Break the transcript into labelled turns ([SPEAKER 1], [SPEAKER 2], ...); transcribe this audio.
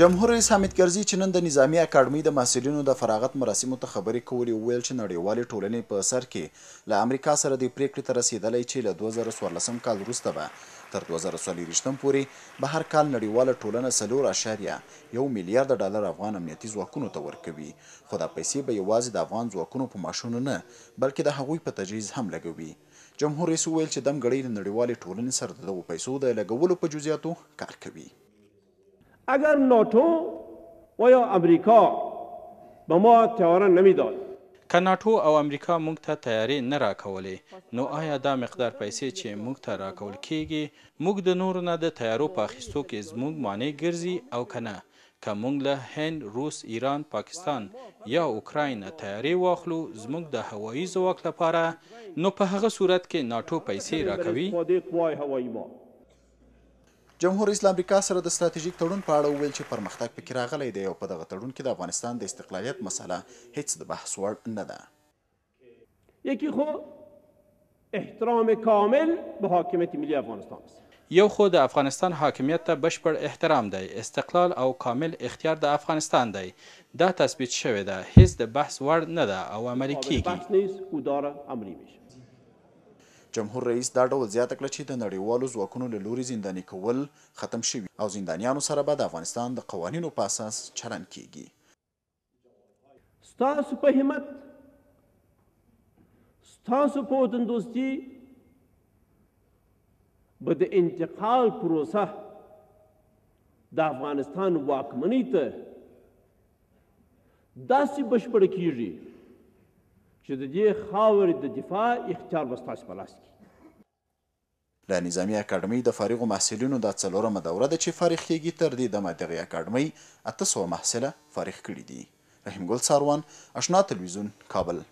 [SPEAKER 1] جمهور رئیس حامد کرزي چې نن د نظامی اکاډمۍ د محصلینو د فراغت مراسمو ته خبرې کولې وویل چې نړیوالې ټولنې په سر کې له امریکا سره د پریکړې ته رسیدلی چې له 2014 کال وروسته به تر 2023 پورې به هر کال نړیواله ټولنه سلور اشاریه یو میلیارد ډالر افغان امنیتي ځواکونو ته ورکوي خو دا پیسې به یوازې د افغان ځواکونو په ماشونو نه بلکې د هغوی په تجهیز هم لګوي جمهور رئیس وویل چې دمګړۍ د نړیوالې ټولنې سره د دغو پیسو د لګولو په جزئیاتو کار کوي اگر ناتو و یا امریکا به ما تیاره
[SPEAKER 2] نمیداد
[SPEAKER 3] که ناتو او امریکا موږ ته تیاری نه راکولې نو آیا دا مقدار پیسې چې موږ ته راکول کیږي موږ د نورو نه د تیارو په اخیستو کې زموږ مانع ګرځي او که نه که موږ له هند روس ایران پاکستان یا اوکراین تیاری واخلو زموږ د هوایي ځواک لپاره نو په هغه صورت کې ناتو پیسې راکوي
[SPEAKER 1] جمهور اسلام امریکا سره د ستراتیژیک تړون په اړه وویل چې پرمختګ پکې راغلی دی او په دغه تړون کې د افغانستان د استقلالیت مسله هیڅ د بحث وړ نه ده
[SPEAKER 2] یکی خو احترام کامل به حاکمیت ملی افغانستان است
[SPEAKER 3] یو خو د افغانستان حاکمیت ته بشپړ احترام دی استقلال او کامل اختیار د افغانستان دی دا تثبیت شوی ده هیڅ د بحث وړ نه ده او عملی
[SPEAKER 1] کیږي جمهور رئیس دا ډول زیاته کړه چې د نړیوالو ځواکونو له لوري زنداني کول ختم شوي او زندانیانو سره به د افغانستان د قوانینو په اساس چلند کیږي
[SPEAKER 2] ستاسو په همت ستاسو په وطن دوستي به د انتقال پروسه د افغانستان واکمنۍ ته داسې بشپړه کیږي چې د دې خاورې د دفاع اختیار به ستاسو په لاس کې
[SPEAKER 1] د نظامی اکاډمۍ د فارغو محصلینو دا څلورمه دوره ده چې فارغ کیږي تر دې دمه دغې اکاډمۍ اته سوه محصله فارغ کړي دي رحیم ګل ساروان اشنا تلویزیون کابل